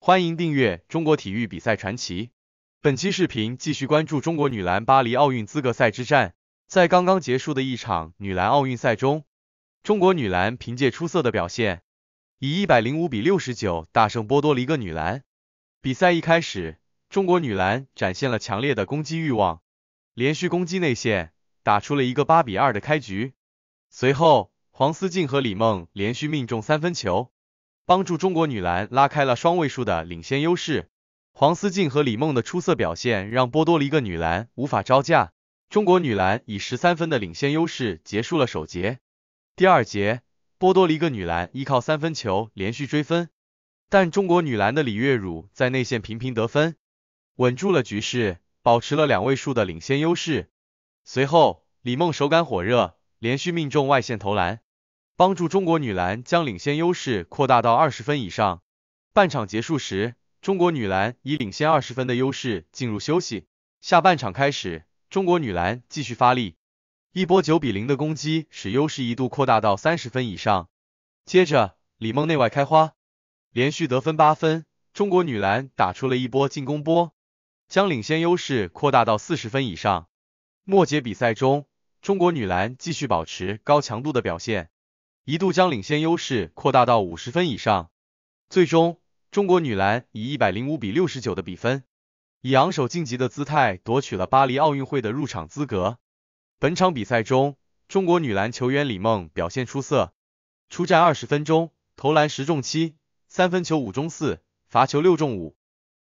欢迎订阅《中国体育比赛传奇》。本期视频继续关注中国女篮巴黎奥运资格赛之战。在刚刚结束的一场女篮奥运赛中，中国女篮凭借出色的表现，以一百零五比六十九大胜波多黎各女篮。比赛一开始，中国女篮展现了强烈的攻击欲望，连续攻击内线，打出了一个八比二的开局。随后，黄思静和李梦连续命中三分球，帮助中国女篮拉开了双位数的领先优势。黄思静和李梦的出色表现让波多黎各女篮无法招架，中国女篮以十三分的领先优势结束了首节。第二节，波多黎各女篮依靠三分球连续追分，但中国女篮的李月汝在内线频频得分，稳住了局势，保持了两位数的领先优势。随后，李梦手感火热。连续命中外线投篮，帮助中国女篮将领先优势扩大到二十分以上。半场结束时，中国女篮以领先二十分的优势进入休息。下半场开始，中国女篮继续发力，一波九比零的攻击使优势一度扩大到三十分以上。接着，李梦内外开花，连续得分八分，中国女篮打出了一波进攻波，将领先优势扩大到四十分以上。末节比赛中，中国女篮继续保持高强度的表现，一度将领先优势扩大到五十分以上。最终，中国女篮以一百零五比六十九的比分，以昂首晋级的姿态夺取了巴黎奥运会的入场资格。本场比赛中，中国女篮球员李梦表现出色，出战二十分钟，投篮十中七，三分球五中四，罚球六中五，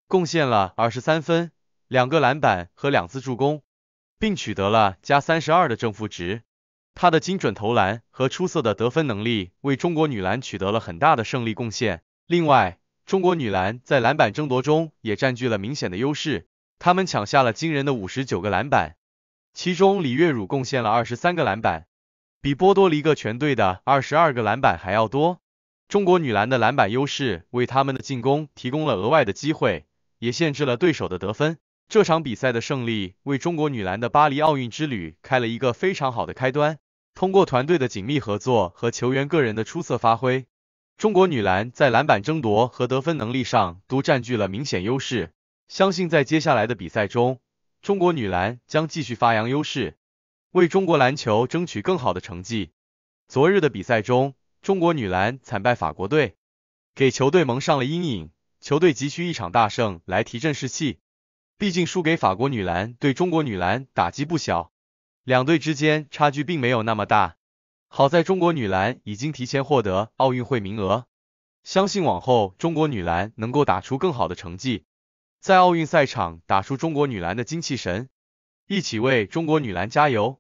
贡献了二十三分、两个篮板和两次助攻。并取得了加三十二的正负值。她的精准投篮和出色的得分能力为中国女篮取得了很大的胜利贡献。另外，中国女篮在篮板争夺中也占据了明显的优势，她们抢下了惊人的五十九个篮板，其中李月汝贡献了二十三个篮板，比波多黎各全队的二十二个篮板还要多。中国女篮的篮板优势为他们的进攻提供了额外的机会，也限制了对手的得分。这场比赛的胜利为中国女篮的巴黎奥运之旅开了一个非常好的开端。通过团队的紧密合作和球员个人的出色发挥，中国女篮在篮板争夺和得分能力上都占据了明显优势。相信在接下来的比赛中，中国女篮将继续发扬优势，为中国篮球争取更好的成绩。昨日的比赛中，中国女篮惨败法国队，给球队蒙上了阴影。球队急需一场大胜来提振士气。毕竟输给法国女篮对中国女篮打击不小，两队之间差距并没有那么大。好在中国女篮已经提前获得奥运会名额，相信往后中国女篮能够打出更好的成绩，在奥运赛场打出中国女篮的精气神，一起为中国女篮加油！